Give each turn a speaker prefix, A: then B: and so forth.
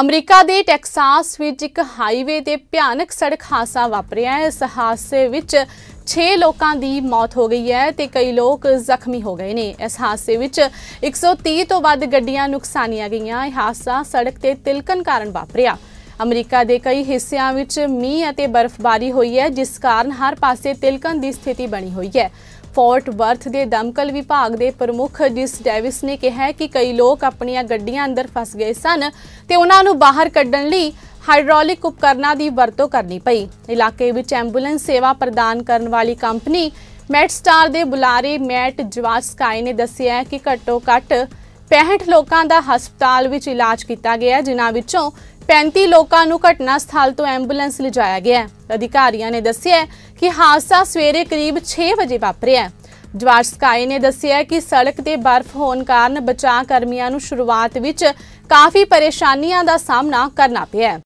A: America ਦੇ Texas ਵਿੱਚ ਇੱਕ ਹਾਈਵੇ ਤੇ ਭਿਆਨਕ ਸੜਕ ਹਾਦਸਾ ਵਾਪਰਿਆ ਹੈ ਇਸ ਹਾਦਸੇ ਵਿੱਚ 6 ਲੋਕਾਂ ਦੀ ਮੌਤ ਹੋ ਗਈ ਹੈ ਤੇ ਕਈ ਲੋਕ ਜ਼ਖਮੀ ਹੋ ਗਏ ਨੇ ਇਸ ਹਾਦਸੇ ਵਿੱਚ 130 ਤੋਂ ਵੱਧ ਗੱਡੀਆਂ ਨੁਕਸਾਨੀਆਂ ਗਈਆਂ ਇਹ ਹਾਦਸਾ ਸੜਕ ਤੇ ਤਿਲਕਣ ਕਾਰਨ ਵਾਪਰਿਆ ਅਮਰੀਕਾ ਦੇ ਕਈ ਹਿੱਸਿਆਂ ਵਿੱਚ ਮੀਂਹ ਅਤੇ ਬਰਫ਼ਬਾਰੀ ਹੋਈ ਹੈ ਜਿਸ ਕਾਰਨ ਹਰ ਪਾਸੇ ਤਿਲਕਣ ਦੀ ਸਥਿਤੀ ਬਣੀ ਹੋਈ ਹੈ ਫੋਰਟ ਵਰਥ ਦੇ ਦਮਕਲ ਵਿਭਾਗ ਦੇ ਪ੍ਰਮੁੱਖ ਜਿਸ ਡੇਵਿਸ ਨੇ ਕਿਹਾ ਕਿ ਕਈ ਲੋਕ ਆਪਣੀਆਂ ਗੱਡੀਆਂ ਅੰਦਰ ਫਸ ਗਏ ਸਨ ਤੇ ਉਹਨਾਂ ਨੂੰ ਬਾਹਰ ਕੱਢਣ ਲਈ ਹਾਈਡ੍ਰੋਲਿਕ ਉਪਕਰਨਾਂ ਦੀ ਵਰਤੋਂ ਕਰਨੀ ਪਈ ਇਲਾਕੇ ਵਿੱਚ ਐਂਬੂਲੈਂਸ ਸੇਵਾ ਪ੍ਰਦਾਨ ਕਰਨ ਵਾਲੀ ਕੰਪਨੀ ਮੈਟਸਟਾਰ ਦੇ ਬੁਲਾਰੇ ਮੈਟ ਜਵਾਸਕਾਈ ਨੇ ਦੱਸਿਆ ਕਿ ਘੱਟੋ ਘੱਟ 65 ਲੋਕਾਂ ਦਾ ਹਸਪਤਾਲ ਵਿੱਚ ਇਲਾਜ ਕੀਤਾ ਗਿਆ ਜਿਨ੍ਹਾਂ ਵਿੱਚੋਂ 35 ਲੋਕਾਂ ਨੂੰ ਘਟਨਾ ਸਥਲ ਤੋਂ ਐਂਬੂਲੈਂਸ ਲਿਜਾਇਆ ਗਿਆ ਹੈ ਅਧਿਕਾਰੀਆਂ ਨੇ ਦੱਸਿਆ ਕਿ ਹਾਦਸਾ ਸਵੇਰੇ ਕਰੀਬ 6 ਵਜੇ ਵਾਪਰਿਆ ਜਵਾਰ ਸਕਾਈ ਨੇ ਦੱਸਿਆ ਕਿ ਸੜਕ ਤੇ ਬਰਫ਼ ਹੋਣ ਕਾਰਨ ਬਚਾਅ ਕਰਮੀਆਂ ਨੂੰ ਸ਼ੁਰੂਆਤ ਵਿੱਚ ਕਾਫੀ ਪਰੇਸ਼ਾਨੀਆਂ ਦਾ ਸਾਹਮਣਾ ਕਰਨਾ ਪਿਆ